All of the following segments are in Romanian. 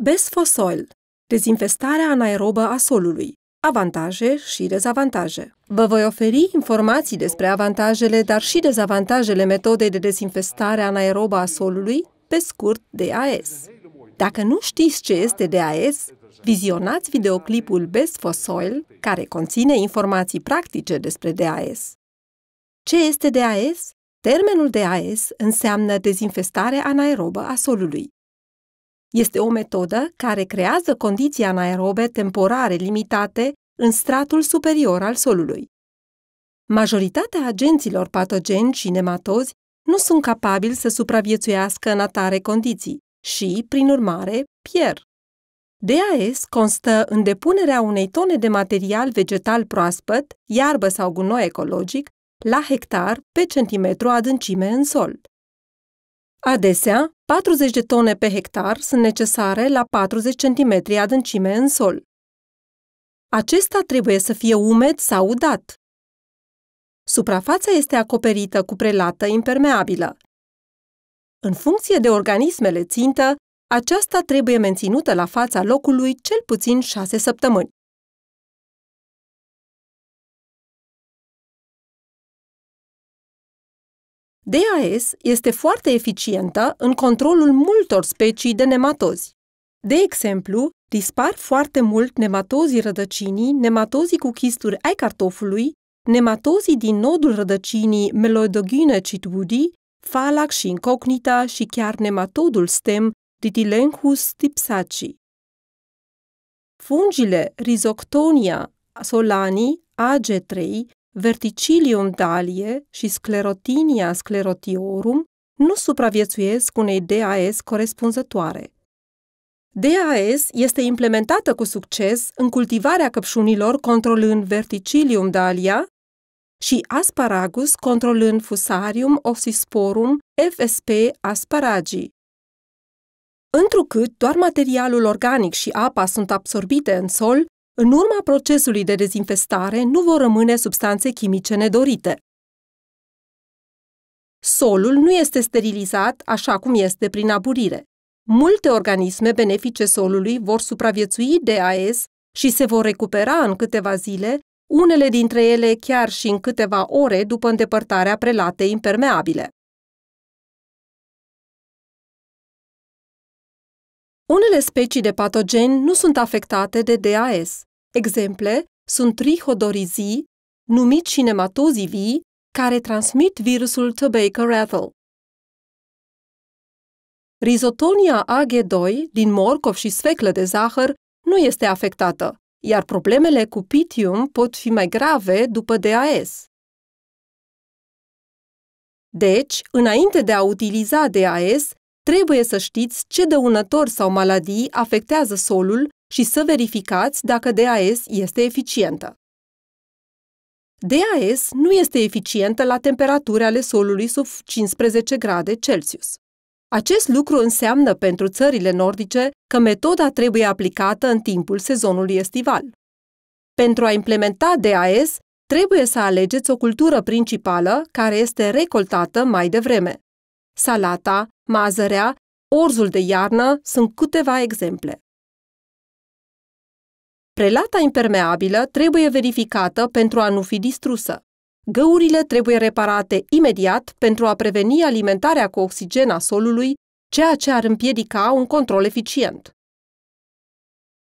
Besfosol, dezinfestarea anaerobă a solului, avantaje și dezavantaje. Vă voi oferi informații despre avantajele, dar și dezavantajele metodei de dezinfestare anaerobă a solului, pe scurt DAS. Dacă nu știți ce este DAS, vizionați videoclipul Best for Soil, care conține informații practice despre DAS. Ce este DAS? Termenul DAS înseamnă dezinfestare anaerobă a solului. Este o metodă care creează condiții anaerobe temporare limitate în stratul superior al solului. Majoritatea agenților patogeni și nematozi nu sunt capabili să supraviețuiască în atare condiții și, prin urmare, pierd. DAS constă în depunerea unei tone de material vegetal proaspăt, iarbă sau gunoi ecologic, la hectar pe centimetru adâncime în sol. Adesea, 40 de tone pe hectar sunt necesare la 40 cm adâncime în sol. Acesta trebuie să fie umed sau udat. Suprafața este acoperită cu prelată impermeabilă. În funcție de organismele țintă, aceasta trebuie menținută la fața locului cel puțin 6 săptămâni. DAS este foarte eficientă în controlul multor specii de nematozi. De exemplu, dispar foarte mult nematozii rădăcinii, nematozii cu chisturi ai cartofului, nematozii din nodul rădăcinii Meloidogyne citwoodii, falac și incognita și chiar nematodul stem Ditilenchus tipsaci. Fungile Rhizoctonia solani AG3 verticilium dalie și sclerotinia sclerotiorum nu supraviețuiesc unei DAS corespunzătoare. DAS este implementată cu succes în cultivarea căpșunilor controlând verticilium dalia și asparagus controlând fusarium oxysporum FSP asparagii. Întrucât doar materialul organic și apa sunt absorbite în sol, în urma procesului de dezinfestare nu vor rămâne substanțe chimice nedorite. Solul nu este sterilizat așa cum este prin aburire. Multe organisme benefice solului vor supraviețui de AES și se vor recupera în câteva zile, unele dintre ele chiar și în câteva ore după îndepărtarea prelatei impermeabile. Unele specii de patogeni nu sunt afectate de DAS. Exemple sunt trihodorizii, numit și nematozii vii, care transmit virusul Tobacco-Rattle. Rizotonia AG2 din morcov și sfeclă de zahăr nu este afectată, iar problemele cu pitium pot fi mai grave după DAS. Deci, înainte de a utiliza DAS, trebuie să știți ce dăunători sau maladii afectează solul și să verificați dacă DAS este eficientă. DAS nu este eficientă la temperaturi ale solului sub 15 grade Celsius. Acest lucru înseamnă pentru țările nordice că metoda trebuie aplicată în timpul sezonului estival. Pentru a implementa DAS, trebuie să alegeți o cultură principală care este recoltată mai devreme salata, mazărea, orzul de iarnă sunt câteva exemple. Prelata impermeabilă trebuie verificată pentru a nu fi distrusă. Găurile trebuie reparate imediat pentru a preveni alimentarea cu oxigen a solului, ceea ce ar împiedica un control eficient.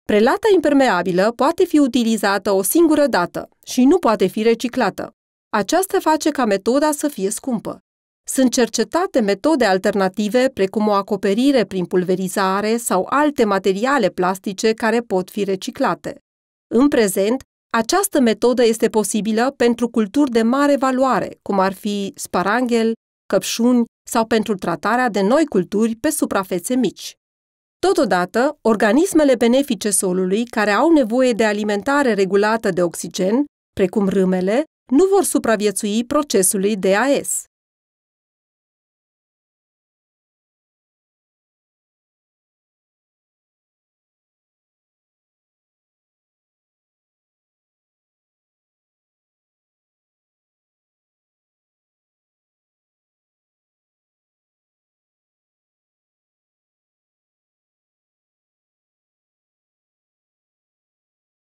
Prelata impermeabilă poate fi utilizată o singură dată și nu poate fi reciclată. Aceasta face ca metoda să fie scumpă. Sunt cercetate metode alternative precum o acoperire prin pulverizare sau alte materiale plastice care pot fi reciclate. În prezent, această metodă este posibilă pentru culturi de mare valoare, cum ar fi sparanghel, căpșuni sau pentru tratarea de noi culturi pe suprafețe mici. Totodată, organismele benefice solului care au nevoie de alimentare regulată de oxigen, precum râmele, nu vor supraviețui procesului de AS.